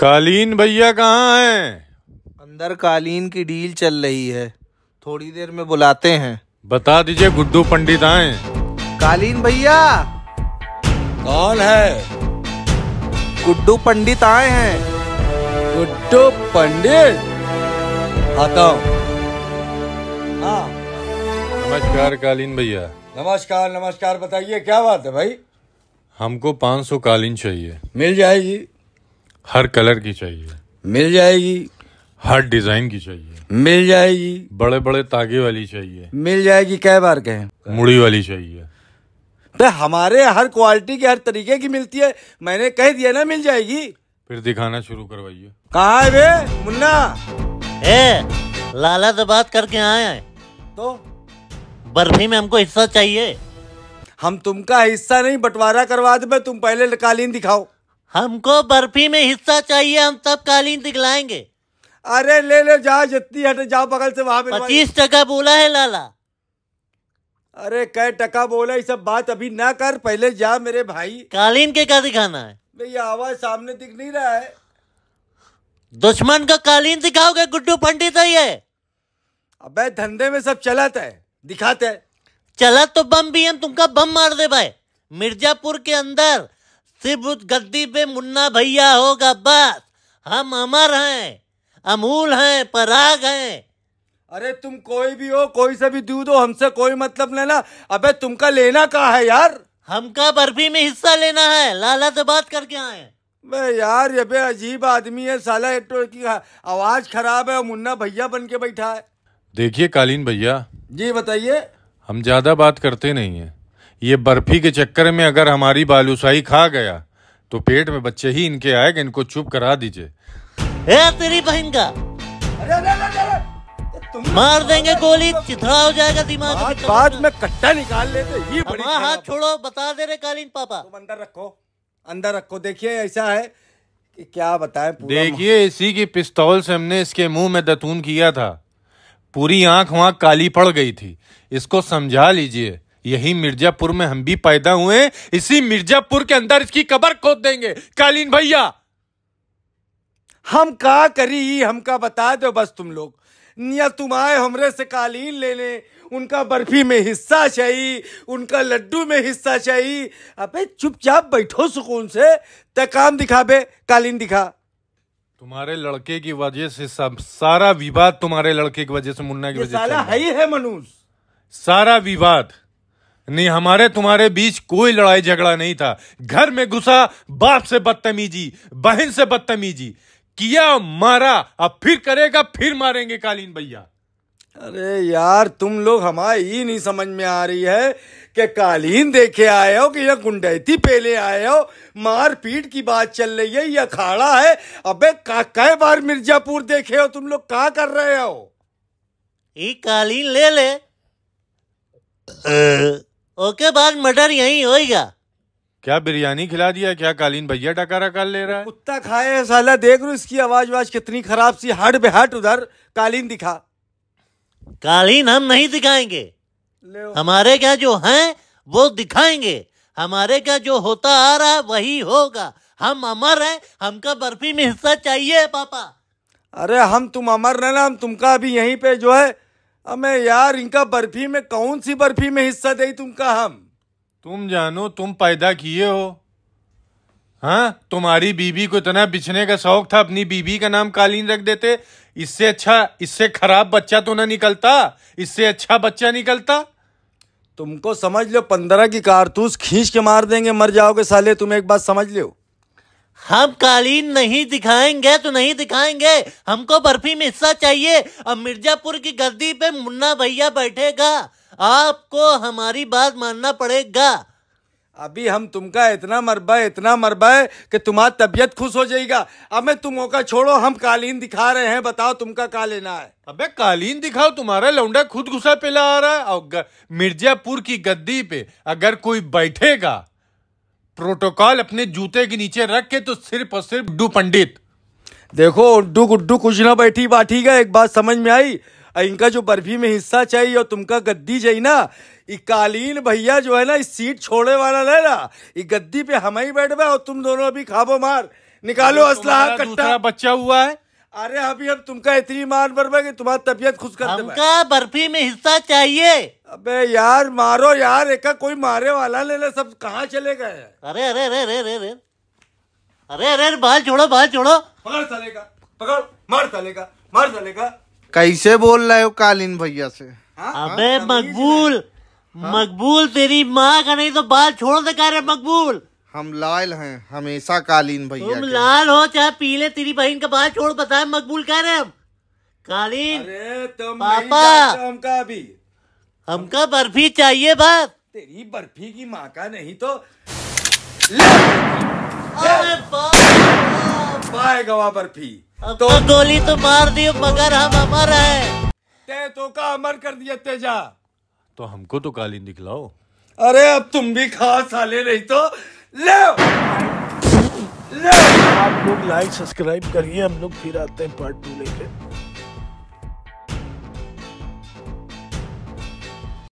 कालीन भैया कहाँ हैं अंदर कालीन की डील चल रही है थोड़ी देर में बुलाते हैं बता दीजिए गुड्डू पंडित आए कालीन भैया कौन है गुड्डू पंडित आए हैं गुड्डू पंडित आता हूँ हाँ नमस्कार कालीन भैया नमस्कार नमस्कार बताइए क्या बात है भाई हमको 500 कालीन चाहिए मिल जाएगी हर कलर की चाहिए मिल जाएगी हर डिजाइन की चाहिए मिल जाएगी बड़े बड़े तागे वाली चाहिए मिल जाएगी कई बार कहें मुड़ी वाली चाहिए तो हमारे हर क्वालिटी की हर तरीके की मिलती है मैंने कह दिया ना मिल जाएगी फिर दिखाना शुरू करवाइये कहा है वे मुन्ना ए लाला से बात करके आए हैं तो बर्फी में हमको हिस्सा चाहिए हम तुमका हिस्सा नहीं बंटवारा करवा दे तुम पहले कालीन दिखाओ हमको बर्फी में हिस्सा चाहिए हम सब कालीन दिखलाएंगे अरे ले ले जा जितनी हटे जाओ बगल से वहां पे पच्चीस टका बोला है लाला अरे कै टका बोला ये सब बात अभी ना कर पहले जा मेरे भाई कालीन के क्या दिखाना है भैया आवाज सामने दिख नहीं रहा है दुश्मन का कालीन दिखाओगे गुड्डू पंडित है ये अबे धंधे में सब चलत है दिखाते है चलत तो बम भी हम तुमका बम मार दे भाई मिर्जापुर के अंदर सिर्फ उस गद्दी पे मुन्ना भैया होगा बस हम अमर हैं अमूल हैं पराग हैं अरे तुम कोई भी हो कोई से भी दूध हो हमसे कोई मतलब लेना अबे तुमका लेना कहा है यार हमका बर्फी में हिस्सा लेना है लाला से बात करके आए मैं यार ये अजीब आदमी है साला की आवाज खराब है और मुन्ना भैया बन के बैठा है देखिए कालीन भैया जी बताइए हम ज्यादा बात करते नहीं है ये बर्फी के चक्कर में अगर हमारी बालूसाही खा गया तो पेट में बच्चे ही इनके आएगा इनको चुप करा दीजिए तेरी बहन का अरे अरे अरे अरे मार देंगे गोली चिथड़ा हो जाएगा दिमाग बाद, बाद में कट्टा निकाल लेते ये बड़ी हाथ छोड़ो बता दे रहे कालीन पापा तुम अंदर रखो अंदर रखो देखिए ऐसा है कि क्या बताएं देखिए इसी की पिस्तौल से हमने इसके मुंह में दतून किया था पूरी आंख वहां काली पड़ गई थी इसको समझा लीजिए यही मिर्जापुर में हम भी पैदा हुए इसी मिर्जापुर के अंदर इसकी कबर खोद देंगे कालीन भैया हम का करी हम का बता दो बस तुम लोग निया तुम आए हमरे से कालीन लेने उनका बर्फी में हिस्सा चाहिए उनका लड्डू में हिस्सा चाहिए अबे चुपचाप बैठो सुकून से त काम दिखा बे कालीन दिखा तुम्हारे लड़के की वजह से सब सारा विवाद तुम्हारे लड़के की वजह से मुन्ना की वजह से है, है सारा विवाद नहीं हमारे तुम्हारे बीच कोई लड़ाई झगड़ा नहीं था घर में घुसा बाप से बदतमीजी बहन से बदतमीजी किया मारा अब फिर करेगा फिर मारेंगे कालीन भैया अरे यार तुम लोग हमारे ये नहीं समझ में आ रही है कि कालीन देखे आए हो कि यह गुंडैती पेले आए हो मार पीट की बात चल रही है यह खाड़ा है अबे का कई बार मिर्जापुर देखे हो तुम लोग कहा कर रहे हो ये कालीन ले ले ओके बाद मर्डर यही होएगा क्या बिरयानी खिला दिया क्या कालीन भैया डकारा कर ले रहा है कुत्ता खाए है साला देख रो इसकी आवाज वाज कितनी खराब सी हट बे हट उधर कालीन दिखा कालीन हम नहीं दिखाएंगे हमारे क्या जो हैं वो दिखाएंगे हमारे क्या जो होता आ रहा है वही होगा हम अमर हैं हमका बर्फी में हिस्सा चाहिए पापा अरे हम तुम अमर ना हम तुमका अभी यहीं पे जो है अमे यार इनका बर्फी में कौन सी बर्फी में हिस्सा दे तुमका हम तुम जानो तुम पैदा किए हो हाँ तुम्हारी बीबी को इतना बिछने का शौक था अपनी बीबी का नाम कालीन रख देते इससे अच्छा इससे खराब बच्चा तो ना निकलता इससे अच्छा बच्चा निकलता तुमको समझ लो पंद्रह की कारतूस खींच के मार देंगे मर जाओगे साले तुम एक बात समझ लो हम कालीन नहीं दिखाएंगे तो नहीं दिखाएंगे हमको बर्फी में हिस्सा चाहिए अब मिर्जापुर की गद्दी पे मुन्ना भैया बैठेगा आपको हमारी बात मानना पड़ेगा अभी हम तुमका इतना मरबा है इतना मरबा है कि तुम्हारी तबीयत खुश हो जाएगा अब मैं तुम का छोड़ो हम कालीन दिखा रहे हैं बताओ तुमका का लेना है अबे कालीन दिखाओ तुम्हारा लौंडा खुद घुसा पिला आ रहा है और मिर्जापुर की गद्दी पे अगर कोई बैठेगा प्रोटोकॉल अपने जूते के नीचे रख के तो सिर्फ और सिर्फ डू पंडित देखो उड्डू गुड्डू कुछ ना बैठी बाठी का एक बात समझ में आई इनका जो बर्फी में हिस्सा चाहिए और तुमका गद्दी चाहिए ना कालीन भैया जो है ना इस सीट छोड़े वाला ले ना ये गद्दी पे हम ही बैठ और तुम दोनों अभी खाबो मार निकालो असला कट्टा बच्चा हुआ है अरे अभी हम तुमका इतनी मार बरबा कि तुम्हारी तबीयत खुश कर बर्फी में हिस्सा चाहिए अबे यार मारो यार एक कोई मारे वाला ले ले सब कहा चले गए अरे अरे अरे अरे अरे अरे अरे अरे बाल छोड़ो बाल छोड़ो पकड़ चलेगा पकड़ मार चलेगा मार चलेगा कैसे बोल रहे हो कालीन भैया से हाँ? अबे हाँ, मकबूल हाँ? मकबूल तेरी माँ का नहीं तो बाल छोड़ दे रहे मकबूल हम लाल हैं हमेशा कालीन भैया तुम लाल हो चाहे पीले तेरी बहन का बाल छोड़ बताए मकबूल कह रहे हम कालीन अरे तुम पापा अभी हमका बर्फी चाहिए बाप तेरी बर्फी की माँ का नहीं तो अरे गवा बर्फी तो, तो गोली तो मार दी मगर हम अमर है ते तो का अमर कर दिया तेजा तो हमको तो कालीन दिखलाओ अरे अब तुम भी खा साले नहीं तो ले आप लोग लाइक सब्सक्राइब करिए हम लोग फिर आते हैं पार्ट टू लेके